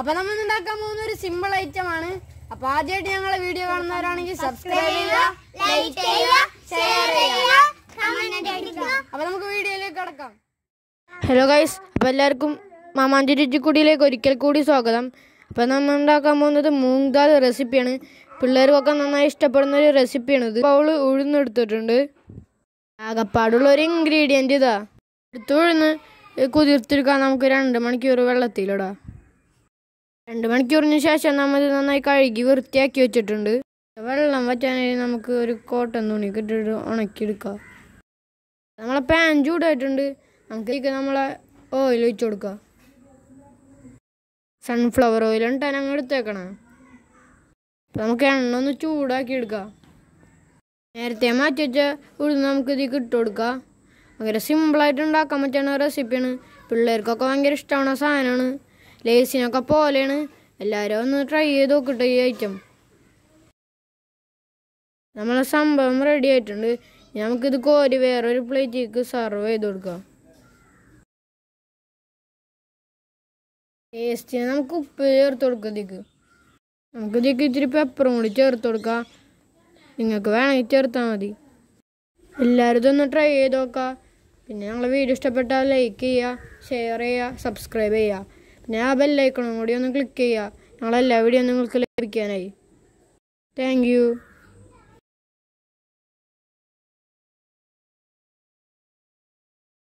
അപ്പൊ നമ്മൾ ഉണ്ടാക്കാൻ പോകുന്ന ഒരു സിമ്പിൾ ഐറ്റം ആണ് അപ്പൊ ആദ്യമായിട്ട് ഞങ്ങളെ വീഡിയോ കാണുന്നവരാണെങ്കിൽ സബ്സ്ക്രൈബ് ചെയ്യുക ലൈക്ക് ചെയ്യുക ഷെയർ ചെയ്യുക അപ്പൊ നമുക്ക് വീഡിയോയിലേക്ക് കടക്കാം ഹലോ ഗൈസ് അപ്പൊ എല്ലാവർക്കും മാമാൻ്റെ ഒരിക്കൽ കൂടി സ്വാഗതം അപ്പൊ നമ്മൾ ഉണ്ടാക്കാൻ പോകുന്നത് മൂങ് ദാൽ റെസിപ്പിയാണ് പിള്ളേർക്കൊക്കെ നന്നായി ഇഷ്ടപ്പെടുന്ന ഒരു റെസിപ്പിയാണ് ഇത് അവള് ഉഴുന്നെടുത്തിട്ടുണ്ട് ആകപ്പാടുള്ള ഒരു ഇൻഗ്രീഡിയൻ്റ് ഇതാ ഉഴുന്ന് കുതിർത്തെടുക്കാൻ നമുക്ക് രണ്ട് മണിക്കൂർ വെള്ളത്തിലിടാം രണ്ട് മണിക്കൂറിന് ശേഷം നമ്മൾ നന്നായി കഴുകി വൃത്തിയാക്കി വെച്ചിട്ടുണ്ട് വെള്ളം വറ്റാനായി നമുക്ക് ഒരു കോട്ടൻ തുണി ഉണക്കി ഉണക്കിയെടുക്കാം നമ്മളെ പാൻ ചൂടായിട്ടുണ്ട് നമുക്ക് നമ്മളെ ഓയിൽ ഒഴിച്ചു കൊടുക്കാം സൺഫ്ലവർ ഓയിൽ ഉണ്ടാൻ അങ്ങ് എടുത്തേക്കണം നമുക്ക് എണ്ണ ഒന്ന് ചൂടാക്കി എടുക്കാം നേരത്തെ മാറ്റി വെച്ച ഉഴുന്ന് നമുക്ക് ഇതിൽ കൊടുക്കാം ഭയങ്കര സിമ്പിളായിട്ട് ഉണ്ടാക്കാൻ പറ്റുന്ന റെസിപ്പിയാണ് പിള്ളേർക്കൊക്കെ ഭയങ്കര ഇഷ്ടമാണ് സാധനമാണ് ലേസിനൊക്കെ പോലെയാണ് എല്ലാവരും ഒന്ന് ട്രൈ ചെയ്ത് നോക്കട്ടെ ഈ ഐറ്റം നമ്മളെ സംഭവം റെഡി ആയിട്ടുണ്ട് നമുക്കിത് കോരി വേറൊരു പ്ലേറ്റിലേക്ക് സെർവ് ചെയ്ത് കൊടുക്കാം ടേസ്റ്റിന് നമുക്ക് ഉപ്പ് ചേർത്ത് കൊടുക്കാം ഇതിക്ക് നമുക്ക് ഇതിക്ക് ഇത്തിരി പെപ്പറും കൂടി ചേർത്ത് കൊടുക്കാം നിങ്ങൾക്ക് വേണമെങ്കിൽ ചേർത്താൽ മതി എല്ലാവരും ഇതൊന്ന് ട്രൈ ചെയ്ത് നോക്കാം പിന്നെ ഞങ്ങളെ വീഡിയോ ഇഷ്ടപ്പെട്ടാൽ ലൈക്ക് ചെയ്യുക ഷെയർ ചെയ്യുക സബ്സ്ക്രൈബ് ചെയ്യുക പിന്നെ ആ ബെല്ലൈക്കണം കൂടി ഒന്ന് ക്ലിക്ക് ചെയ്യുക ഞങ്ങളെല്ലാ വീഡിയോ നിങ്ങൾക്ക് ലഭിക്കാനായി താങ്ക്